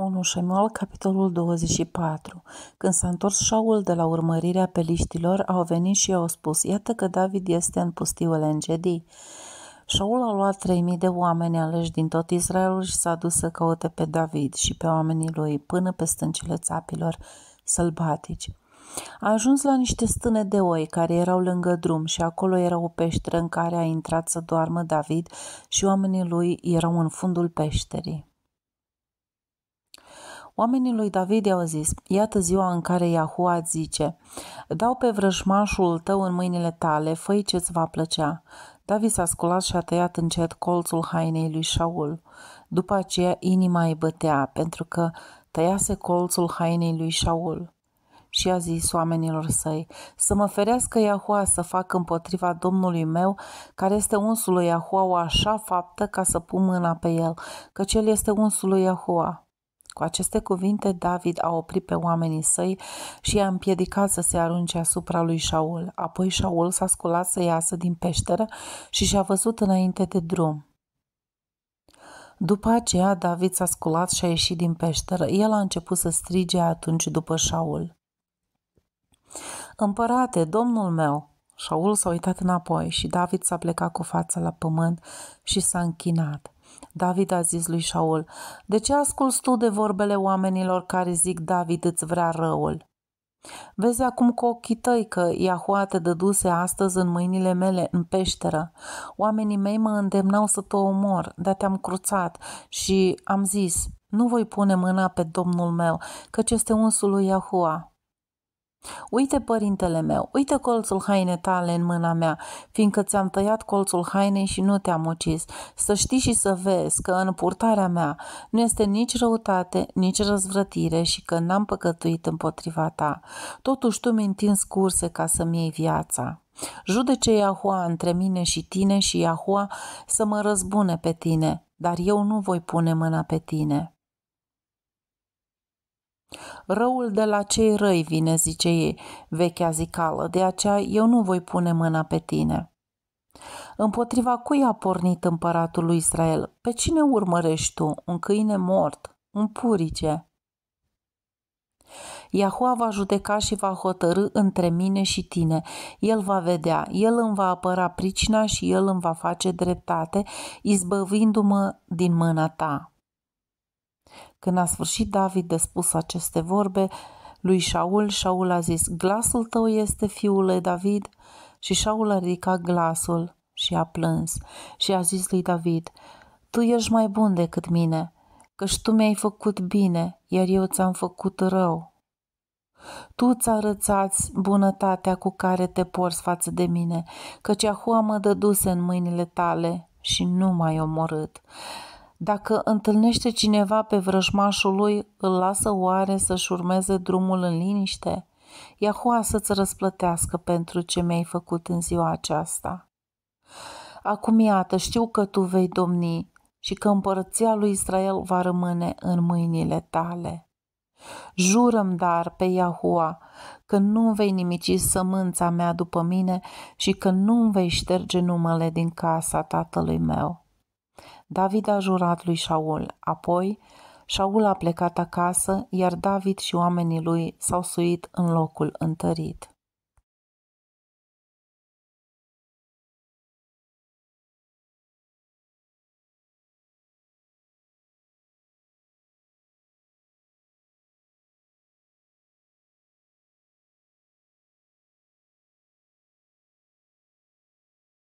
1 Samuel, capitolul 24. Când s-a întors Shaul de la urmărirea peliștilor, au venit și au spus, iată că David este în pustiul Engedii. Shaul a luat 3000 de oameni aleși din tot Israelul și s-a dus să caute pe David și pe oamenii lui până pe stâncile țapilor sălbatici. A ajuns la niște stâne de oi care erau lângă drum și acolo era o peșteră în care a intrat să doarmă David și oamenii lui erau în fundul peșterii. Oamenii lui David i-au zis, iată ziua în care Iahua zice, dau pe vrăjmașul tău în mâinile tale, făi ce-ți va plăcea. David s-a sculat și a tăiat încet colțul hainei lui Shaul. După aceea inima îi bătea, pentru că tăiase colțul hainei lui Shaul și a zis oamenilor săi, să mă ferească Iahua să fac împotriva Domnului meu, care este unsul lui Iahua, o așa faptă ca să pun mâna pe el, căci el este unsul lui Iahua. Cu aceste cuvinte, David a oprit pe oamenii săi și i-a împiedicat să se arunce asupra lui Shaul. Apoi Shaul s-a sculat să iasă din peșteră și și-a văzut înainte de drum. După aceea, David s-a sculat și a ieșit din peșteră. El a început să strige atunci după Shaul. Împărate, domnul meu! Shaul s-a uitat înapoi și David s-a plecat cu fața la pământ și s-a închinat. David a zis lui Shaul, de ce asculți tu de vorbele oamenilor care zic David îți vrea răul? Vezi acum cu ochii tăi că Iahua te dăduse astăzi în mâinile mele în peșteră. Oamenii mei mă îndemnau să te omor, dar te-am cruțat și am zis, nu voi pune mâna pe domnul meu, căci este unsul lui Iahua. Uite, părintele meu, uite colțul haine tale în mâna mea, fiindcă ți-am tăiat colțul hainei și nu te-am ucis. Să știi și să vezi că în purtarea mea nu este nici răutate, nici răzvrătire și că n-am păcătuit împotriva ta. Totuși tu mi întins curse ca să-mi iei viața. Judece Iahua între mine și tine și Iahua să mă răzbune pe tine, dar eu nu voi pune mâna pe tine. Răul de la cei răi vine, zice ei, vechea zicală, de aceea eu nu voi pune mâna pe tine. Împotriva cui a pornit împăratul lui Israel? Pe cine urmărești tu? Un câine mort? Un purice? Iahua va judeca și va hotărâ între mine și tine. El va vedea, el îmi va apăra pricina și el îmi va face dreptate, izbăvindu-mă din mâna ta. Când a sfârșit David de spus aceste vorbe, lui Shaul, Shaul a zis, glasul tău este fiule David și Shaul a ridicat glasul și a plâns și a zis lui David, tu ești mai bun decât mine, căci tu mi-ai făcut bine, iar eu ți-am făcut rău. Tu ți arățați bunătatea cu care te porți față de mine, căci Ahua mă dăduse în mâinile tale și nu m-ai omorât. Dacă întâlnește cineva pe vrăjmașul lui, îl lasă oare să-și urmeze drumul în liniște? Iahua să-ți răsplătească pentru ce mi-ai făcut în ziua aceasta. Acum iată, știu că tu vei domni și că împărăția lui Israel va rămâne în mâinile tale. Jurăm dar pe Iahua că nu vei nimici sămânța mea după mine și că nu vei șterge numele din casa tatălui meu David a jurat lui Shaul, apoi Shaul a plecat acasă, iar David și oamenii lui s-au suit în locul întărit.